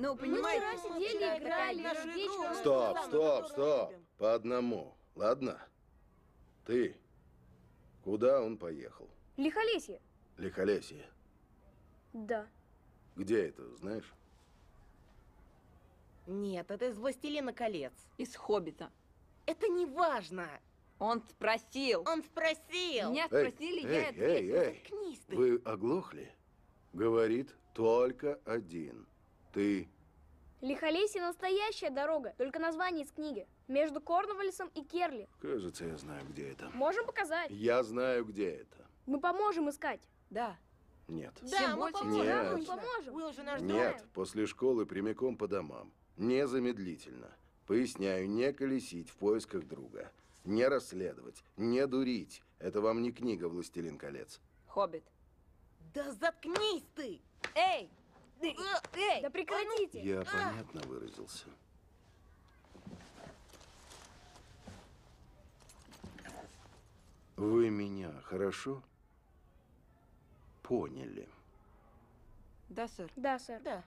Ну, понимаете... Мы вчера сидели, мы играли, нашу игру. Стоп, стоп, стоп. По одному, ладно? Ты. Куда он поехал? Лихолесье. Лихолесье? Да. Где это, знаешь? Нет, это из «Властелина колец». Из «Хоббита». Это не важно. Он спросил. Он спросил. Меня спросили, эй, я эй, ответил. Эй, эй, Вы оглохли? Говорит только один. Ты? Лихолесье настоящая дорога, только название из книги. Между Корнвалисом и Керли. Кажется, я знаю, где это. Можем показать. Я знаю, где это. Мы поможем искать. Да. Нет. Да, Всем мы поможем. Нет. Да, мы поможем. Вы уже нас Нет, после школы прямиком по домам. Незамедлительно. Поясняю, не колесить в поисках друга. Не расследовать, не дурить. Это вам не книга «Властелин колец». Хоббит. Да заткнись ты! Эй! Э, эй, Да а ну. прекратите! Я а. понятно выразился. Вы меня хорошо поняли? Да, сэр. Да, сэр. Да.